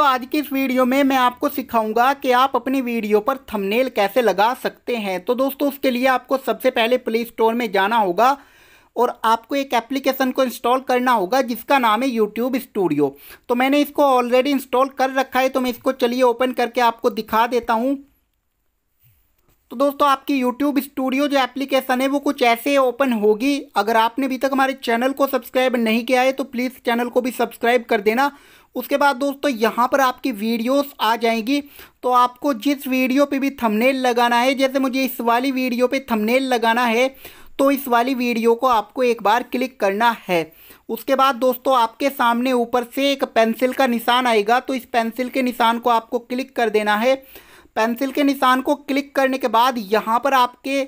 दोस्तों आज की इस वीडियो में मैं आपको सिखाऊंगा कि आप अपनी वीडियो पर थंबनेल कैसे लगा सकते हैं तो दोस्तों उसके लिए आपको सबसे पहले प्ले स्टोर में जाना होगा और आपको एक एप्लीकेशन को इंस्टॉल करना होगा जिसका नाम है यूट्यूब स्टूडियो तो मैंने इसको ऑलरेडी इंस्टॉल कर रखा है तो मैं इसको चलिए ओपन करके आपको दिखा देता हूँ तो दोस्तों आपकी YouTube स्टूडियो जो एप्लीकेशन है वो कुछ ऐसे ओपन होगी अगर आपने अभी तक हमारे चैनल को सब्सक्राइब नहीं किया है तो प्लीज़ चैनल को भी सब्सक्राइब कर देना उसके बाद दोस्तों यहाँ पर आपकी वीडियोस आ जाएंगी तो आपको जिस वीडियो पे भी थंबनेल लगाना है जैसे मुझे इस वाली वीडियो पे थंबनेल लगाना है तो इस वाली वीडियो को आपको एक बार क्लिक करना है उसके बाद दोस्तों आपके सामने ऊपर से एक पेंसिल का निशान आएगा तो इस पेंसिल के निशान को आपको क्लिक कर देना है पेंसिल के निशान को क्लिक करने के बाद यहाँ पर आपके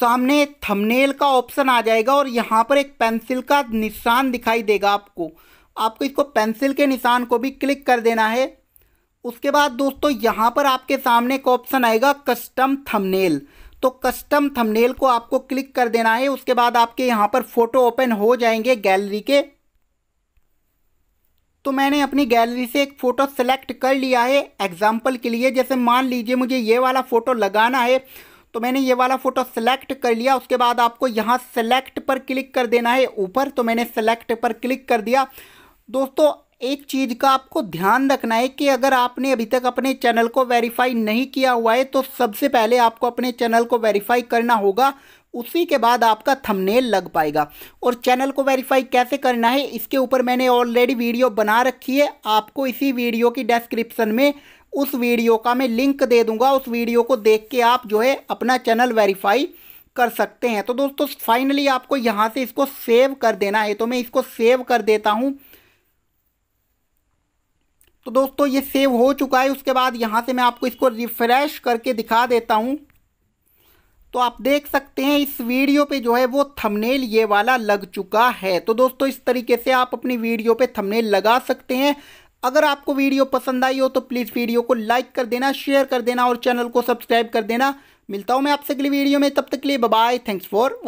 सामने थंबनेल का ऑप्शन आ जाएगा और यहाँ पर एक पेंसिल का निशान दिखाई देगा आपको आपको इसको पेंसिल के निशान को भी क्लिक कर देना है उसके बाद दोस्तों यहाँ पर आपके सामने एक ऑप्शन आएगा कस्टम थंबनेल तो कस्टम थंबनेल को आपको क्लिक कर देना है उसके बाद आपके यहाँ पर फ़ोटो ओपन हो जाएंगे गैलरी के तो मैंने अपनी गैलरी से एक फ़ोटो सेलेक्ट कर लिया है एग्जाम्पल के लिए जैसे मान लीजिए मुझे ये वाला फ़ोटो लगाना है तो मैंने ये वाला फ़ोटो सेलेक्ट कर लिया उसके बाद आपको यहाँ सेलेक्ट पर क्लिक कर देना है ऊपर तो मैंने सेलेक्ट पर क्लिक कर दिया दोस्तों एक चीज़ का आपको ध्यान रखना है कि अगर आपने अभी तक अपने चैनल को वेरीफाई नहीं किया हुआ है तो सबसे पहले आपको अपने चैनल को वेरीफाई करना होगा उसी के बाद आपका थंबनेल लग पाएगा और चैनल को वेरीफाई कैसे करना है इसके ऊपर मैंने ऑलरेडी वीडियो बना रखी है आपको इसी वीडियो की डिस्क्रिप्शन में उस वीडियो का मैं लिंक दे दूंगा उस वीडियो को देख के आप जो है अपना चैनल वेरीफाई कर सकते हैं तो दोस्तों फाइनली आपको यहाँ से इसको सेव कर देना है तो मैं इसको सेव कर देता हूँ तो दोस्तों ये सेव हो चुका है उसके बाद यहाँ से मैं आपको इसको रिफ्रेश करके दिखा देता हूँ तो आप देख सकते हैं इस वीडियो पे जो है वो थंबनेल ये वाला लग चुका है तो दोस्तों इस तरीके से आप अपनी वीडियो पे थंबनेल लगा सकते हैं अगर आपको वीडियो पसंद आई हो तो प्लीज़ वीडियो को लाइक कर देना शेयर कर देना और चैनल को सब्सक्राइब कर देना मिलता हूँ मैं आपसे अगली वीडियो में तब तक के लिए बाय थैंक्स फॉर